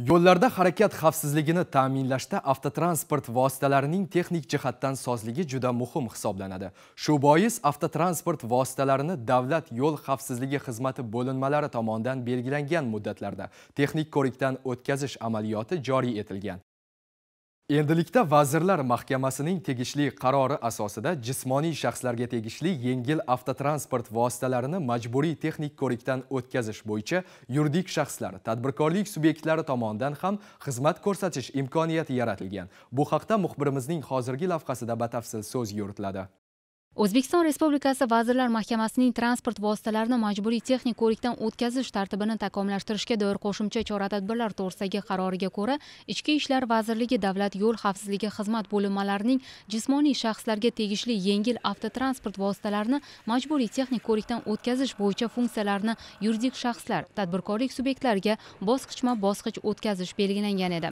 yo'llarda harakat xavfsizligini ta'minlashda avtotransport vositalarining texnik jihatdan sozligi juda muhim hisoblanadi shu bois avtotransport vositalarini davlat yo'l xavfsizligi xizmati bo'linmalari tomonidan belgilangan muddatlarda texnik ko'rikdan o'tkazish amaliyoti joriy etilgan endilikda vazirlar mahkamasining tegishli qarori asosida jismoniy shaxslarga tegishli yengil avtotransport vositalarini majburiy texnik ko'rikdan o'tkazish bo'yicha yuridik shaxslar tadbirkorlik subyektlari tomonidan ham xizmat ko'rsatish imkoniyati yaratilgan bu haqda muxbirimizning hozirgi lavhasida batafsil so'z yuritiladi o'zbekiston respublikasi vazirlar mahkamasining transport vositalarini majburiy texnik ko'rikdan o'tkazish tartibini takomillashtirishga doir qo'shimcha chora tadbirlar to'g'risidagi qaroriga ko'ra ichki ishlar vazirligi davlat yo'l xavfsizligi xizmat bo'linmalarining jismoniy shaxslarga tegishli yengil avtotransport vositalarini majburiy texnik ko'rikdan o'tkazish bo'yicha funksiyalarini yuridik shaxslar tadbirkorlik subyektlariga bosqichma bosqich o'tkazish belgilangan edi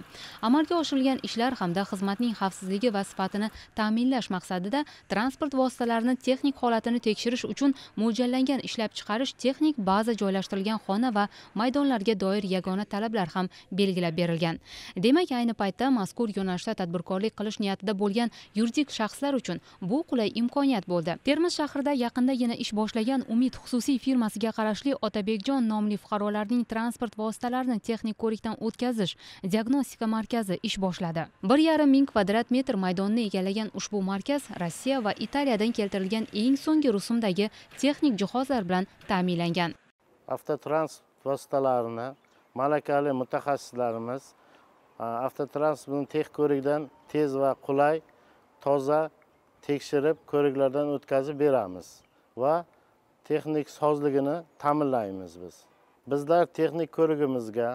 amalga oshirilgan ishlar hamda xizmatning xavfsizligi va sifatini ta'minlash maqsadida transport vositalari vositalarini texnik holatini tekshirish uchun mo'ljallangan ishlab chiqarish texnik baza joylashtirilgan xona va maydonlarga doir yagona talablar ham belgilab berilgan demak ayni paytda mazkur yo'nalishda tadbirkorlik qilish niyatida bo'lgan yuridik shaxslar uchun bu qulay imkoniyat bo'ldi termiz shahrida yaqinda yana ish boshlagan umid xususiy firmasiga qarashli otabekjon nomli fuqarolarning transport vositalarini texnik ko'rikdan o'tkazish diagnostika markazi ish boshladi bir yarim ming kvadrat metr maydonni egallagan ushbu markaz rossiya va italiyadan keltirilgan eng so'nggi rusumdagi texnik jihozlar bilan ta'minlangan avtotransport vositalarini malakali mutaxassislarimiz avtotransportni tex ko'rikdan tez va qulay toza tekshirib ko'riklardan o'tkazib beramiz va texnik sozligini ta'minlaymiz biz bizlar texnik ko'rigimizga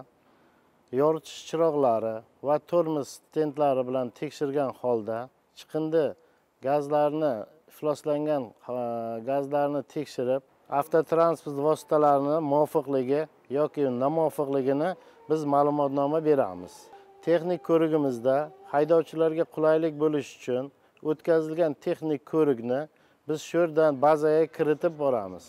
yoritish chiroqlari va tormoz stendlari bilan tekshirgan holda chiqindi gazlarni ifloslangan gazlarni tekshirib avtotransport vositalarini muvofiqligi yoki nomuvofiqligini biz ma'lumotnoma beramiz texnik ko'rigimizda haydovchilarga qulaylik bo'lishi uchun o'tkazilgan texnik ko'rikni biz shu yerdan bazaga kiritib boramiz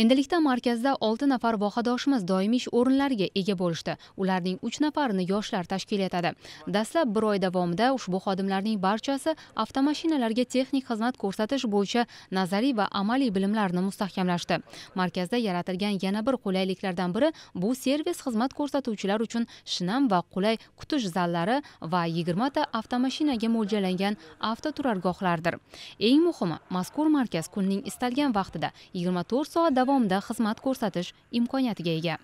endilikda markazda 6 nafar vohadoshimiz doimiy ish o'rinlariga ega bo'lishdi ularning 3 nafarini yoshlar tashkil etadi dastlab 1 oy davomida ushbu xodimlarning barchasi avtomashinalarga texnik xizmat ko'rsatish bo'yicha nazariy va amaliy bilimlarini mustahkamlashdi markazda yaratilgan yana bir qulayliklardan biri bu servis xizmat ko'rsatuvchilar uchun shinam va qulay kutish zallari va 20 ta avtomashinaga mo'ljallangan avtoturargohlardir eng muhimi mazkur markaz kunning istalgan vaqtida 24 soat davomida xizmat ko'rsatish imkoniyatiga ega